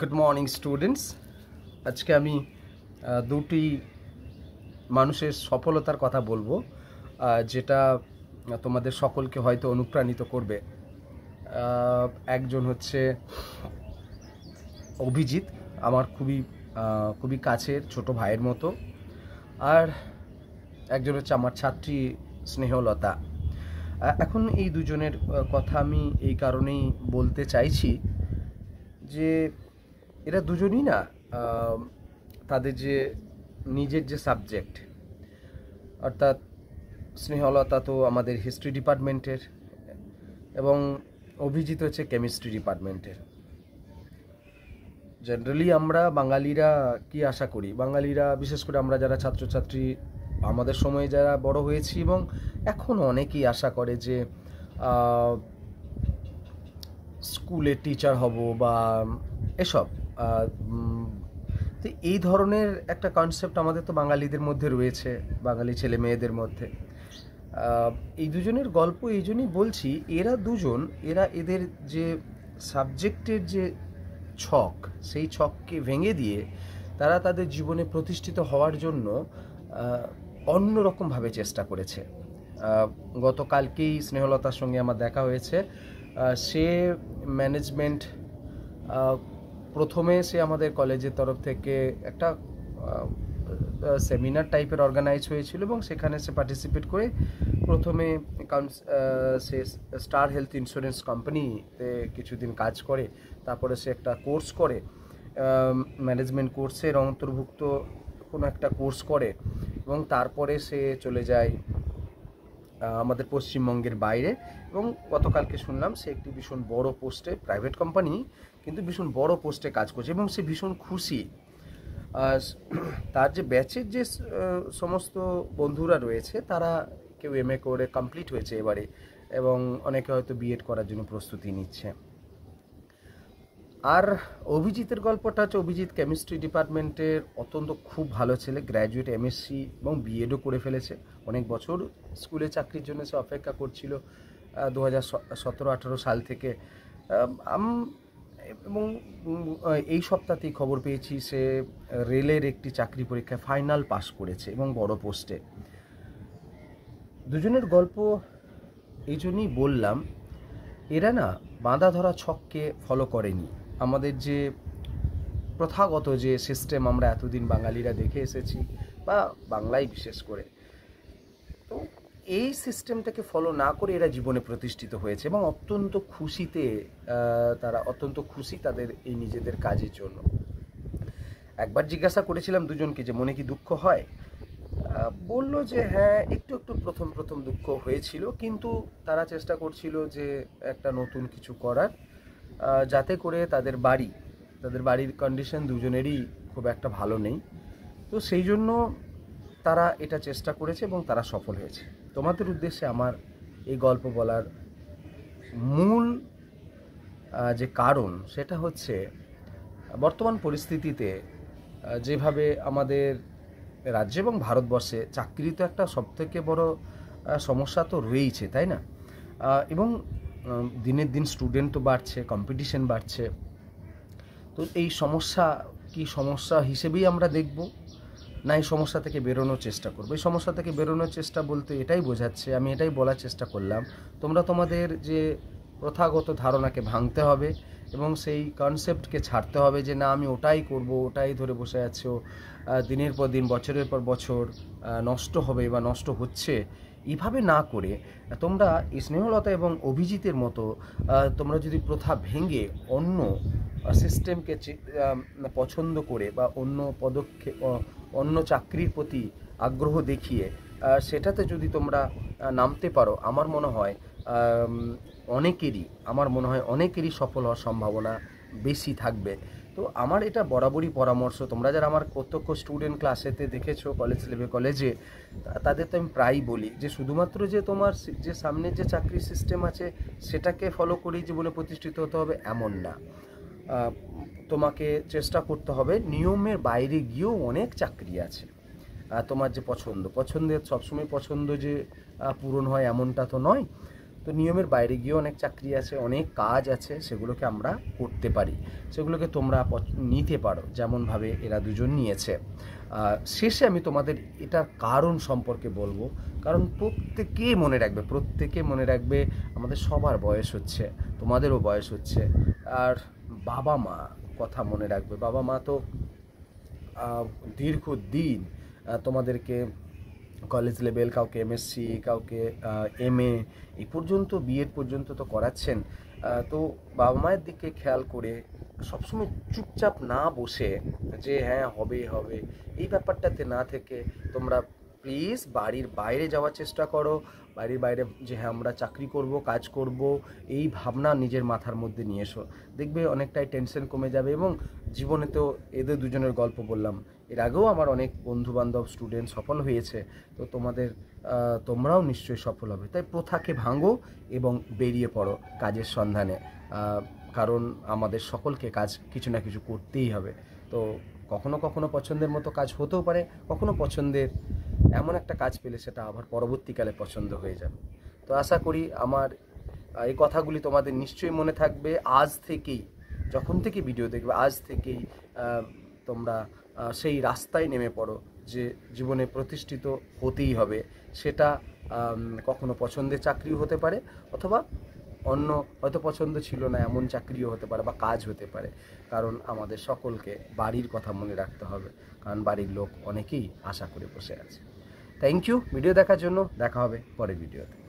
good morning students আজকে আমি দুটি মানুষের সফলতার কথা বলবো যেটা তোমাদের সকলকে হয়তো অনুপ্রাণিত করবে একজন হচ্ছে অভিজিৎ আমার খুবই খুবই কাছের ছোট ভাইয়ের মতো আর একজন হচ্ছে আমার ছাত্রী স্নেহলতা এখন এই দুজনের কথা আমি এই কারণেই বলতে চাইছি যে এরা দুজনই না তাদের যে নিজের যে সাবজেক্ট অর্থাৎ স্নেহলতা তো আমাদের হিস্ট্রি ডিপার্টমেন্টের এবং অভিজিৎ হচ্ছে কেমিস্ট্রি ডিপার্টমেন্টের জেনারেলি আমরা বাঙালিরা কি আশা করি বাঙালিরা বিশেষ করে আমরা যারা ছাত্রছাত্রী আমাদের সময়ে যারা বড় হয়েছি এবং এখন অনেকেই আশা করে যে স্কুলে টিচার হব বা এসব তো এই ধরনের একটা কনসেপ্ট আমাদের তো বাঙালিদের মধ্যে রয়েছে বাঙালি ছেলে মেয়েদের মধ্যে এই দুজনের গল্প এই জন্যই বলছি এরা দুজন এরা এদের যে সাবজেক্টের যে ছক সেই ছককে ভেঙে দিয়ে তারা তাদের জীবনে প্রতিষ্ঠিত হওয়ার জন্য অন্য রকমভাবে চেষ্টা করেছে গতকালকেই স্নেহলতার সঙ্গে আমার দেখা হয়েছে সে ম্যানেজমেন্ট প্রথমে সে আমাদের কলেজের তরফ থেকে একটা সেমিনার টাইপের অর্গানাইজ হয়েছিল এবং সেখানে সে পার্টিসিপেট করে প্রথমে সে স্টার হেলথ ইন্স্যুরেন্স কোম্পানিতে কিছুদিন কাজ করে তারপরে সে একটা কোর্স করে ম্যানেজমেন্ট কোর্সের অন্তর্ভুক্ত কোনো একটা কোর্স করে এবং তারপরে সে চলে যায় আমাদের পশ্চিমবঙ্গের বাইরে এবং গতকালকে শুনলাম সে একটি ভীষণ বড় পোস্টে প্রাইভেট কোম্পানি কিন্তু ভীষণ বড় পোস্টে কাজ করছে এবং সে ভীষণ খুশি তার যে ব্যাচের যে সমস্ত বন্ধুরা রয়েছে তারা কেউ এম করে কমপ্লিট হয়েছে এবারে এবং অনেকে হয়তো বিএড করার জন্য প্রস্তুতি নিচ্ছে আর অভিজিতের গল্পটা হচ্ছে অভিজিৎ কেমিস্ট্রি ডিপার্টমেন্টের অত্যন্ত খুব ভালো ছেলে গ্র্যাজুয়েট এমএসসি এবং বিএডও করে ফেলেছে অনেক বছর স্কুলে চাকরির জন্য সে অপেক্ষা করছিল দু হাজার সতেরো আঠেরো সাল থেকে আম এবং এই সপ্তাহতেই খবর পেয়েছি সে রেলের একটি চাকরি পরীক্ষায় ফাইনাল পাস করেছে এবং বড় পোস্টে দুজনের গল্প এই জন্যই বললাম এরা না বাঁধা ধরা ছককে ফলো করেনি আমাদের যে প্রথাগত যে সিস্টেম আমরা এতদিন বাঙালিরা দেখে এসেছি বা বাংলায় বিশেষ করে তো এই সিস্টেমটাকে ফলো না করে এরা জীবনে প্রতিষ্ঠিত হয়েছে এবং অত্যন্ত খুশিতে তারা অত্যন্ত খুশি তাদের এই নিজেদের কাজের জন্য একবার জিজ্ঞাসা করেছিলাম দুজনকে যে মনে কি দুঃখ হয় বলল যে হ্যাঁ একটু একটু প্রথম প্রথম দুঃখ হয়েছিল কিন্তু তারা চেষ্টা করছিল যে একটা নতুন কিছু করার যাতে করে তাদের বাড়ি তাদের বাড়ির কন্ডিশন দুজনেরই খুব একটা ভালো নেই তো সেই জন্য তারা এটা চেষ্টা করেছে এবং তারা সফল হয়েছে তোমাদের উদ্দেশ্যে আমার এই গল্প বলার মূল যে কারণ সেটা হচ্ছে বর্তমান পরিস্থিতিতে যেভাবে আমাদের রাজ্যে এবং ভারতবর্ষে চাকরি তো একটা সবথেকে বড় সমস্যা তো রয়েইছে তাই না এবং দিনের দিন স্টুডেন্ট তো বাড়ছে কম্পিটিশন বাড়ছে তো এই সমস্যা কি সমস্যা হিসেবেই আমরা দেখব না এই সমস্যা থেকে বেরোনোর চেষ্টা করবো এই সমস্যা থেকে বেরোনোর চেষ্টা বলতে এটাই বোঝাচ্ছে আমি এটাই বলার চেষ্টা করলাম তোমরা তোমাদের যে প্রথাগত ধারণাকে ভাঙতে হবে এবং সেই কনসেপ্টকে ছাড়তে হবে যে না আমি ওটাই করব ওটাই ধরে বসে আছো দিনের পর দিন বছরের পর বছর নষ্ট হবে বা নষ্ট হচ্ছে এভাবে না করে তোমরা স্নেহলতা এবং অভিজিতের মতো তোমরা যদি প্রথা ভেঙে অন্য সিস্টেমকে পছন্দ করে বা অন্য পদক্ষেপ অন্য চাকরির প্রতি আগ্রহ দেখিয়ে সেটাতে যদি তোমরা নামতে পারো আমার মনে হয় অনেকেরই আমার মনে হয় অনেকেরই সফল হওয়ার সম্ভাবনা বেশি থাকবে তো আমার এটা বরাবরই পরামর্শ তোমরা যারা আমার প্রত্যক্ষ স্টুডেন্ট ক্লাসেতে দেখেছো কলেজ লেভে কলেজে তাদের তো আমি প্রায়ই বলি যে শুধুমাত্র যে তোমার যে সামনে যে চাকরির সিস্টেম আছে সেটাকে ফলো করেই জীবনে প্রতিষ্ঠিত হতে হবে এমন না তোমাকে চেষ্টা করতে হবে নিয়মের বাইরে গিয়েও অনেক চাকরি আছে তোমার যে পছন্দ পছন্দের সবসময় পছন্দ যে পূরণ হয় এমনটা তো নয় তো নিয়মের বাইরে গিয়েও অনেক চাকরি আছে অনেক কাজ আছে সেগুলোকে আমরা করতে পারি সেগুলোকে তোমরা নিতে পারো যেমনভাবে এরা দুজন নিয়েছে শেষে আমি তোমাদের এটার কারণ সম্পর্কে বলবো কারণ প্রত্যেকে মনে রাখবে প্রত্যেকে মনে রাখবে আমাদের সবার বয়স হচ্ছে তোমাদেরও বয়স হচ্ছে আর বাবা মা কথা মনে রাখবে বাবা মা তো দীর্ঘ দিন তোমাদেরকে কলেজ লেভেল কাউকে এমএসসি কাউকে এম এই পর্যন্ত বিএড পর্যন্ত তো করাচ্ছেন তো বাবা মায়ের দিকে খেয়াল করে সবসময় চুপচাপ না বসে যে হ্যাঁ হবে হবে এই ব্যাপারটাতে না থেকে তোমরা প্লিজ বাড়ির বাইরে যাওয়ার চেষ্টা করো বাড়ির বাইরে যে হ্যাঁ আমরা চাকরি করব কাজ করব এই ভাবনা নিজের মাথার মধ্যে নিয়ে এসো দেখবে অনেকটাই টেনশন কমে যাবে এবং জীবনে তো এদের দুজনের গল্প বললাম এর আগেও আমার অনেক বন্ধুবান্ধব স্টুডেন্ট সফল হয়েছে তো তোমাদের তোমরাও নিশ্চয়ই সফল হবে তাই প্রথাকে ভাঙো এবং বেরিয়ে পড়ো কাজের সন্ধানে কারণ আমাদের সকলকে কাজ কিছু না কিছু করতেই হবে তো কখনো কখনো পছন্দের মতো কাজ হতেও পারে কখনো পছন্দের এমন একটা কাজ পেলে সেটা আবার পরবর্তীকালে পছন্দ হয়ে যাবে তো আশা করি আমার এই কথাগুলি তোমাদের নিশ্চয়ই মনে থাকবে আজ থেকেই যখন থেকে ভিডিও দেখবে আজ থেকেই তোমরা সেই রাস্তায় নেমে পড়ো যে জীবনে প্রতিষ্ঠিত হতেই হবে সেটা কখনো পছন্দের চাকরিও হতে পারে অথবা অন্য হয়তো পছন্দ ছিল না এমন চাকরিও হতে পারে বা কাজ হতে পারে কারণ আমাদের সকলকে বাড়ির কথা মনে রাখতে হবে কারণ বাড়ির লোক অনেকেই আশা করে বসে আছে থ্যাংক ইউ ভিডিও দেখার জন্য দেখা হবে পরের ভিডিওতে